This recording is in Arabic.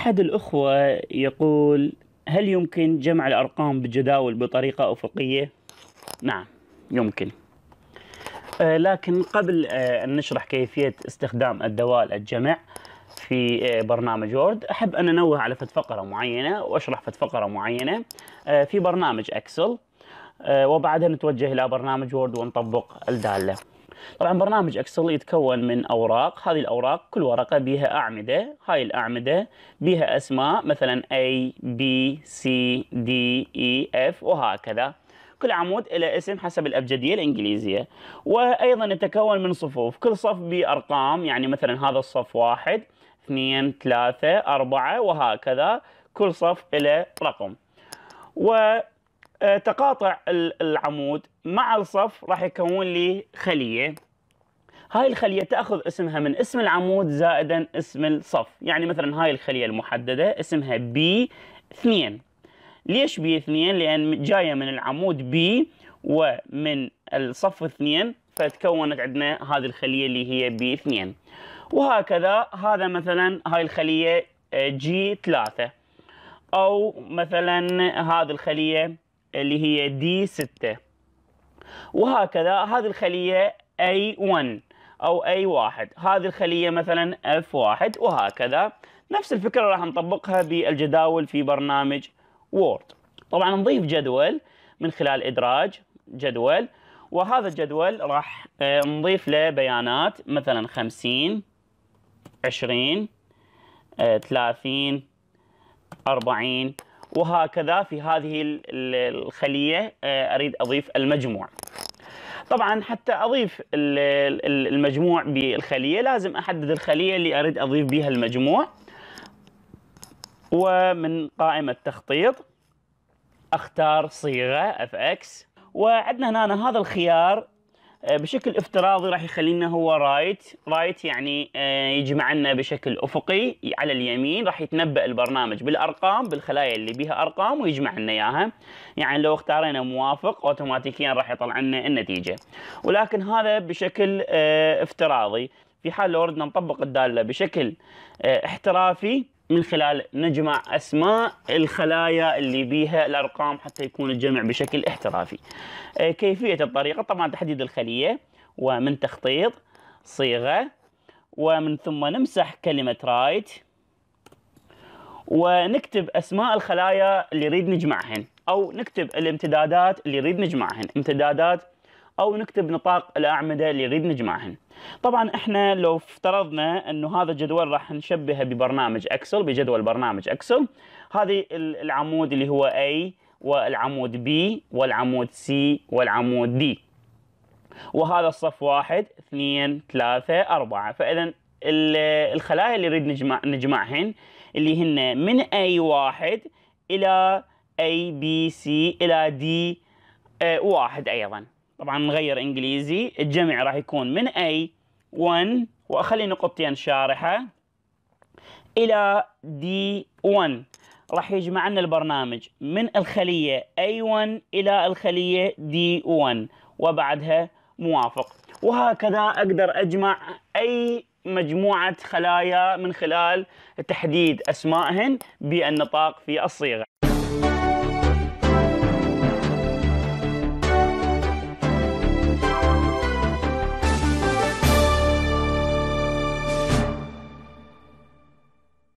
أحد الأخوة يقول هل يمكن جمع الأرقام بجداول بطريقة أفقية؟ نعم يمكن آه، لكن قبل آه، أن نشرح كيفية استخدام الدوال الجمع في آه، برنامج وورد أحب أن أنوه على فت فقرة معينة وأشرح فت فقرة معينة في برنامج أكسل وبعدها نتوجه إلى برنامج وورد ونطبق الدالة طبعا برنامج اكسل يتكون من اوراق هذه الاوراق كل ورقه بها اعمده هاي الاعمده بها اسماء مثلا A B C D E F وهكذا كل عمود له اسم حسب الأبجدية الإنجليزية وأيضا يتكون من صفوف كل صف بأرقام يعني مثلا هذا الصف واحد اثنين ثلاثة أربعة وهكذا كل صف له رقم و آه، تقاطع العمود مع الصف راح يكون لي خليه هاي الخليه تاخذ اسمها من اسم العمود زائدا اسم الصف يعني مثلا هاي الخليه المحدده اسمها بي 2 ليش بي 2 لان جايه من العمود بي ومن الصف 2 فتكونت عندنا هذه الخليه اللي هي بي 2 وهكذا هذا مثلا هاي الخليه جي آه، 3 او مثلا هذه الخليه اللي هي دي 6 وهكذا هذه الخلية A1 أو A1 هذه الخلية مثلا F1 وهكذا نفس الفكرة راح نطبقها بالجداول في برنامج وورد طبعا نضيف جدول من خلال إدراج جدول وهذا الجدول راح آه، نضيف له بيانات مثلا 50 20 30 40 وهكذا في هذه الخلية آه، أريد أضيف المجموع طبعا حتى أضيف المجموع بالخلية لازم أحدد الخلية اللي أريد أضيف بها المجموع ومن قائمة تخطيط أختار صيغة اف اكس وعندنا هنا هذا الخيار آه، بشكل افتراضي راح يخلينا هو رايت رايت يعني آه، يجمع لنا بشكل افقي على اليمين راح يتنبأ البرنامج بالارقام بالخلايا اللي بها ارقام ويجمع لنا اياها يعني لو اختارينا موافق اوتوماتيكيا راح يطلع لنا النتيجه ولكن هذا بشكل آه، افتراضي في حال لو اردنا نطبق الداله بشكل احترافي من خلال نجمع اسماء الخلايا اللي بيها الارقام حتى يكون الجمع بشكل احترافي. آه، كيفيه الطريقه طبعا تحديد الخليه ومن تخطيط صيغه ومن ثم نمسح كلمه رايت ونكتب اسماء الخلايا اللي نريد نجمعهن او نكتب الامتدادات اللي نريد نجمعهن امتدادات او نكتب نطاق الاعمده اللي نريد نجمعهن طبعا احنا لو افترضنا انه هذا الجدول راح نشبهه ببرنامج اكسل بجدول برنامج اكسل هذه العمود اللي هو A والعمود B والعمود C والعمود D وهذا الصف واحد اثنين ثلاثة أربعة فإذا الخلايا اللي نريد نجمع نجمعهن اللي هن من أي واحد إلى أي بي سي إلى دي آه، واحد أيضا طبعا نغير انجليزي الجمع راح يكون من اي 1 واخلي نقطتين شارحه الى دي 1 راح يجمع لنا البرنامج من الخليه اي 1 الى الخليه دي 1 وبعدها موافق وهكذا اقدر اجمع اي مجموعه خلايا من خلال تحديد اسمائهن بالنطاق في الصيغه